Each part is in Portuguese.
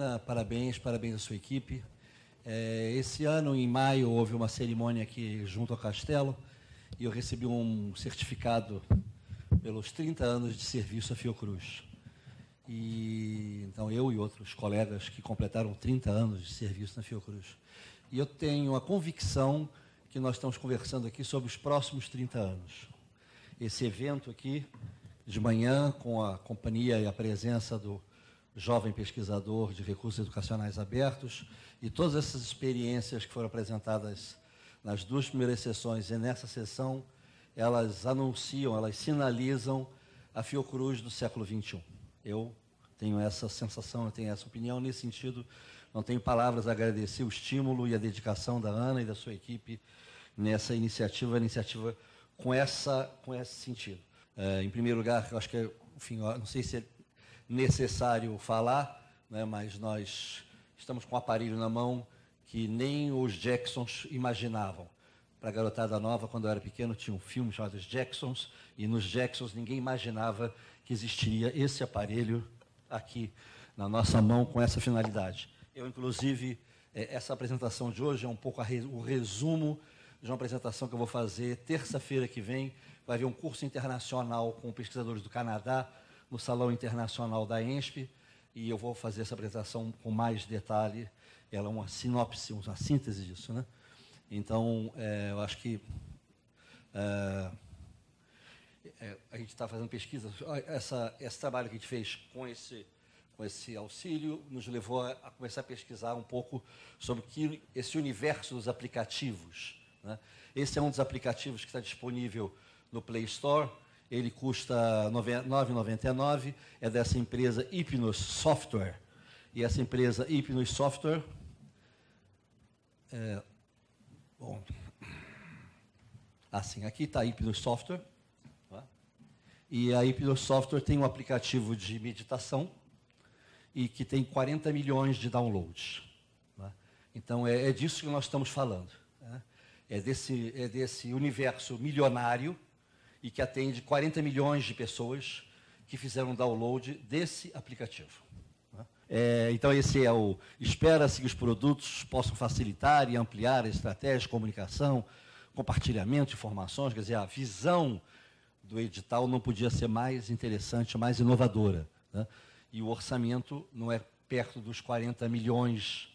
Ana, parabéns, parabéns à sua equipe. É, esse ano, em maio, houve uma cerimônia aqui junto ao Castelo e eu recebi um certificado pelos 30 anos de serviço à Fiocruz. E então eu e outros colegas que completaram 30 anos de serviço na Fiocruz. E eu tenho a convicção que nós estamos conversando aqui sobre os próximos 30 anos. Esse evento aqui de manhã com a companhia e a presença do jovem pesquisador de recursos educacionais abertos, e todas essas experiências que foram apresentadas nas duas primeiras sessões e nessa sessão, elas anunciam, elas sinalizam a Fiocruz do século XXI. Eu tenho essa sensação, eu tenho essa opinião nesse sentido. Não tenho palavras a agradecer o estímulo e a dedicação da Ana e da sua equipe nessa iniciativa, iniciativa com essa com esse sentido. É, em primeiro lugar, eu acho que, é, enfim, eu não sei se é necessário falar, né, mas nós estamos com um aparelho na mão que nem os Jacksons imaginavam. Para a garotada nova, quando eu era pequeno, tinha um filme chamado Jacksons, e nos Jacksons ninguém imaginava que existiria esse aparelho aqui na nossa mão com essa finalidade. Eu, inclusive, eh, essa apresentação de hoje é um pouco o resumo de uma apresentação que eu vou fazer terça-feira que vem. Vai haver um curso internacional com pesquisadores do Canadá, no Salão Internacional da ENSP, e eu vou fazer essa apresentação com mais detalhe. Ela é uma sinopse, uma síntese disso, né? Então, é, eu acho que é, é a gente está fazendo pesquisa. Essa, esse trabalho que a gente fez com esse, com esse auxílio nos levou a, a começar a pesquisar um pouco sobre que, esse universo dos aplicativos. Né? Esse é um dos aplicativos que está disponível no Play Store. Ele custa 9,99, é dessa empresa Hypnos Software. E essa empresa Hypnos Software. É, bom. Assim, aqui está a Hypnos Software. Tá? E a Hypnos Software tem um aplicativo de meditação e que tem 40 milhões de downloads. Tá? Então, é, é disso que nós estamos falando. Né? É desse, é desse universo milionário e que atende 40 milhões de pessoas que fizeram download desse aplicativo. Né? É, então, esse é o. Espera-se que os produtos possam facilitar e ampliar a estratégia de comunicação, compartilhamento de informações, quer dizer, a visão do edital não podia ser mais interessante, mais inovadora. Né? E o orçamento não é perto dos 40 milhões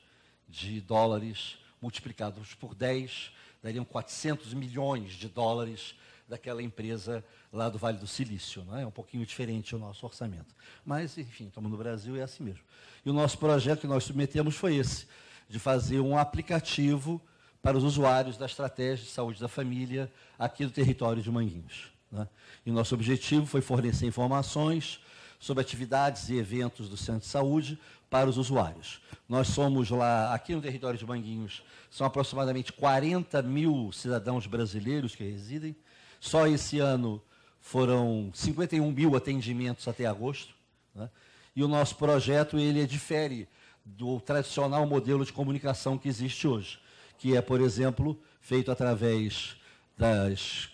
de dólares multiplicados por 10, dariam 400 milhões de dólares daquela empresa lá do Vale do Silício. Né? É um pouquinho diferente o nosso orçamento. Mas, enfim, estamos no Brasil, é assim mesmo. E o nosso projeto que nós submetemos foi esse, de fazer um aplicativo para os usuários da estratégia de saúde da família aqui do território de Manguinhos. Né? E o nosso objetivo foi fornecer informações sobre atividades e eventos do centro de saúde para os usuários. Nós somos lá, aqui no território de Manguinhos, são aproximadamente 40 mil cidadãos brasileiros que residem, só esse ano foram 51 mil atendimentos até agosto. Né? E o nosso projeto ele é difere do tradicional modelo de comunicação que existe hoje, que é, por exemplo, feito através das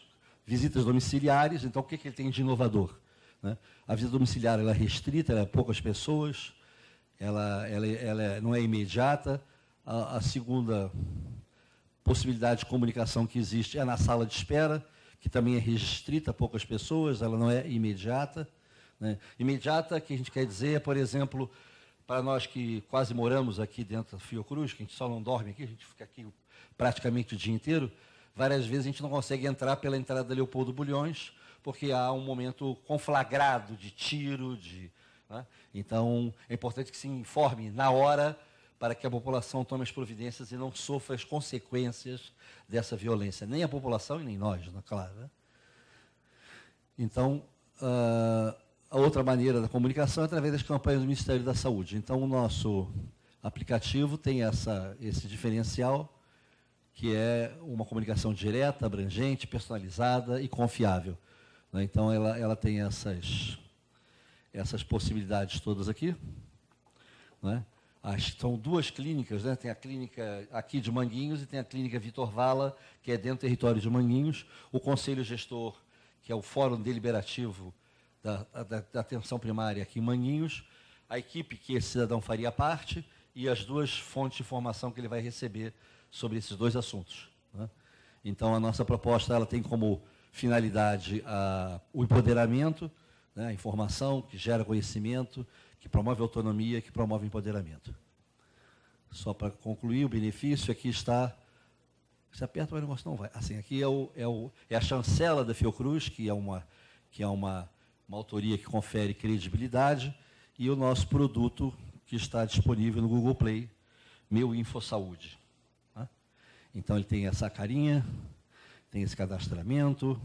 visitas domiciliares. Então, o que, é que ele tem de inovador? Né? A visita domiciliar ela é restrita, ela é poucas pessoas, ela, ela, ela é, não é imediata. A, a segunda possibilidade de comunicação que existe é na sala de espera que também é restrita a poucas pessoas, ela não é imediata. Né? Imediata, que a gente quer dizer, por exemplo, para nós que quase moramos aqui dentro da Fiocruz, que a gente só não dorme aqui, a gente fica aqui praticamente o dia inteiro, várias vezes a gente não consegue entrar pela entrada da Leopoldo Bulhões, porque há um momento conflagrado de tiro, de... Né? Então, é importante que se informe na hora para que a população tome as providências e não sofra as consequências dessa violência. Nem a população e nem nós, não é claro. Né? Então, uh, a outra maneira da comunicação é através das campanhas do Ministério da Saúde. Então, o nosso aplicativo tem essa, esse diferencial, que é uma comunicação direta, abrangente, personalizada e confiável. Né? Então, ela, ela tem essas, essas possibilidades todas aqui. Né? As, são duas clínicas, né? tem a clínica aqui de Manguinhos e tem a clínica Vitor Vala, que é dentro do território de Manguinhos. O Conselho Gestor, que é o Fórum Deliberativo da, da, da Atenção Primária aqui em Manguinhos. A equipe que esse cidadão faria parte e as duas fontes de informação que ele vai receber sobre esses dois assuntos. Né? Então, a nossa proposta ela tem como finalidade a, o empoderamento, né? a informação que gera conhecimento, que promove autonomia, que promove empoderamento. Só para concluir, o benefício aqui está. Se aperta, mas o negócio não vai. Assim, aqui é, o, é, o, é a chancela da Fiocruz, que é, uma, que é uma, uma autoria que confere credibilidade, e o nosso produto que está disponível no Google Play, Meu Info Saúde. Tá? Então ele tem essa carinha, tem esse cadastramento,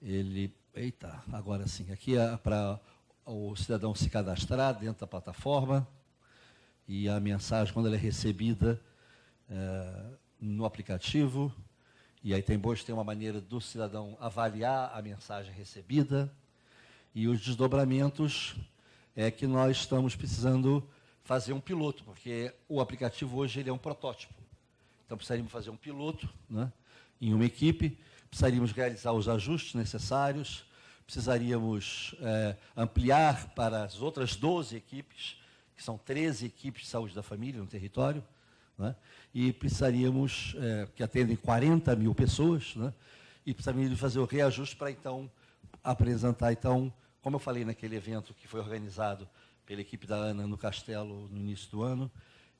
ele. Eita, agora sim, aqui é para o cidadão se cadastrar dentro da plataforma e a mensagem, quando ela é recebida é, no aplicativo, e aí tem boas, tem uma maneira do cidadão avaliar a mensagem recebida e os desdobramentos é que nós estamos precisando fazer um piloto, porque o aplicativo hoje ele é um protótipo. Então precisaríamos fazer um piloto, né, em uma equipe, precisaríamos realizar os ajustes necessários, precisaríamos é, ampliar para as outras 12 equipes, que são 13 equipes de saúde da família no território, né? e precisaríamos, é, que atendem 40 mil pessoas, né? e precisaríamos fazer o reajuste para então apresentar, então, como eu falei naquele evento que foi organizado pela equipe da Ana no Castelo no início do ano,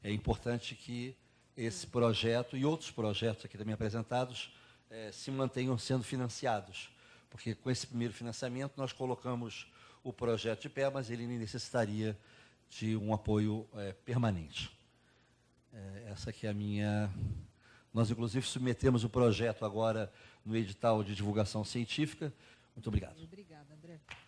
é importante que esse projeto e outros projetos aqui também apresentados eh, se mantenham sendo financiados porque com esse primeiro financiamento nós colocamos o projeto de pé, mas ele necessitaria de um apoio é, permanente. É, essa é a minha. Nós, inclusive, submetemos o projeto agora no edital de divulgação científica. Muito obrigado. Obrigada, André.